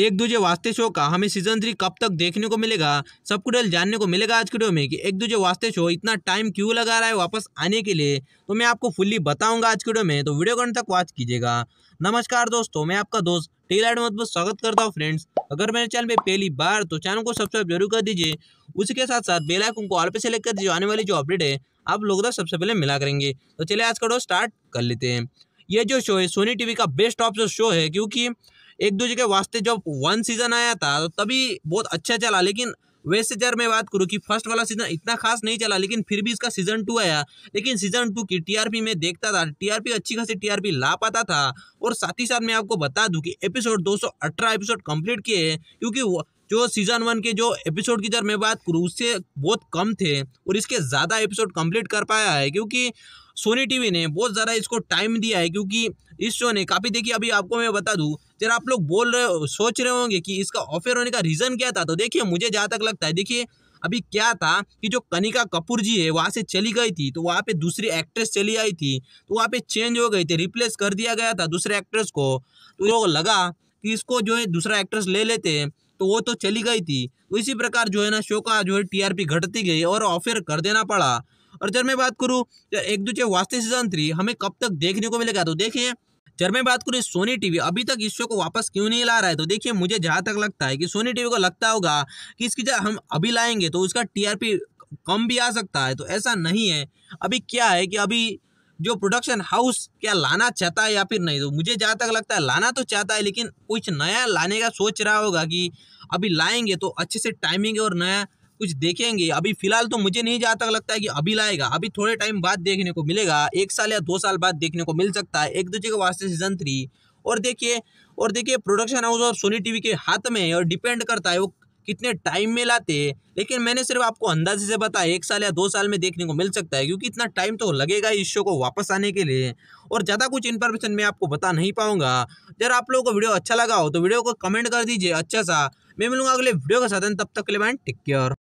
एक दूजे वास्ते शो का हमें सीजन थ्री कब तक देखने को मिलेगा सब कुछ जानने को मिलेगा आज के वीडियो में कि एक दूजे वास्ते शो इतना टाइम क्यों लगा रहा है वापस आने के लिए तो मैं आपको फुल्ली बताऊंगा आज के वीडियो में तो वीडियो घंटे तक वॉच कीजिएगा नमस्कार दोस्तों मैं आपका दोस्त टेलाइट मजबूत स्वागत करता हूँ फ्रेंड्स अगर मेरे चैनल में पहली बार तो चैनल को सब्सक्राइब जरूर कर दीजिए उसी के साथ साथ बेल को ऑल पे सेलेक्ट कर दीजिए आने वाली जो अपडेट है आप लोग तक सबसे पहले मिला करेंगे तो चलिए आज का डो स्टार्ट कर लेते हैं ये जो शो है सोनी टीवी का बेस्ट ऑफ जो शो है क्योंकि एक दूसरे के वास्ते जब वन सीजन आया था तो तभी बहुत अच्छा चला लेकिन वैसे जर मैं बात करूँ कि फर्स्ट वाला सीजन इतना खास नहीं चला लेकिन फिर भी इसका सीजन टू आया लेकिन सीजन टू की टीआरपी में देखता था टीआरपी अच्छी खासी टीआरपी ला पाता था और साथ ही साथ मैं आपको बता दूं कि एपिसोड अठारह एपिसोड कंप्लीट किए क्योंकि जो सीजन वन के जो एपिसोड की जब मैं बात करूँ उससे बहुत कम थे और इसके ज़्यादा एपिसोड कंप्लीट कर पाया है क्योंकि सोनी टीवी ने बहुत ज़्यादा इसको टाइम दिया है क्योंकि इस शो ने काफ़ी देखिए अभी आपको मैं बता दूँ जब आप लोग बोल रहे हो सोच रहे होंगे कि इसका ऑफेयर होने का रीज़न क्या था तो देखिए मुझे जहाँ तक लगता है देखिए अभी क्या था कि जो कनिका कपूर जी है वहाँ से चली गई थी तो वहाँ पे दूसरी एक्ट्रेस चली आई थी तो वहाँ पे चेंज हो गई थी रिप्लेस कर दिया गया था दूसरे एक्ट्रेस को तो लोग लगा कि इसको जो है दूसरा एक्ट्रेस ले लेते हैं तो वो तो चली गई थी तो इसी प्रकार जो है ना शो का जो है टीआरपी घटती गई और ऑफेयर कर देना पड़ा और जब मैं बात करूँ एक दूसरे वास्ते सीजन थ्री हमें कब तक देखने को मिलेगा तो देखिए जब मैं बात करूँ सोनी टीवी अभी तक इस शो को वापस क्यों नहीं ला रहा है तो देखिए मुझे जहाँ तक लगता है कि सोनी टीवी को लगता होगा कि इसकी जब हम अभी लाएंगे तो उसका टीआरपी कम भी आ सकता है तो ऐसा नहीं है अभी क्या है कि अभी जो प्रोडक्शन हाउस क्या लाना चाहता है या फिर नहीं तो मुझे जहाँ तक लगता है लाना तो चाहता है लेकिन कुछ नया लाने का सोच रहा होगा कि अभी लाएंगे तो अच्छे से टाइमिंग और नया कुछ देखेंगे अभी फिलहाल तो मुझे नहीं जहाँ तक लगता है कि अभी लाएगा अभी थोड़े टाइम बाद देखने को मिलेगा एक साल या दो साल बाद देखने को मिल सकता है एक दूसरे के वास्ते सीजन थ्री और देखिए और देखिए प्रोडक्शन हाउस और सोनी टीवी के हाथ में और डिपेंड करता है वो कितने टाइम में लाते लेकिन मैंने सिर्फ आपको अंदाजे से बताया एक साल या दो साल में देखने को मिल सकता है क्योंकि इतना टाइम तो लगेगा इस शो को वापस आने के लिए और ज़्यादा कुछ इन्फॉर्मेशन मैं आपको बता नहीं पाऊंगा जब आप लोगों को वीडियो अच्छा लगा हो तो वीडियो को कमेंट कर दीजिए अच्छा सा मैं मिलूंगा अगले वीडियो के साथ तब तक के लिए मैं टेक केयर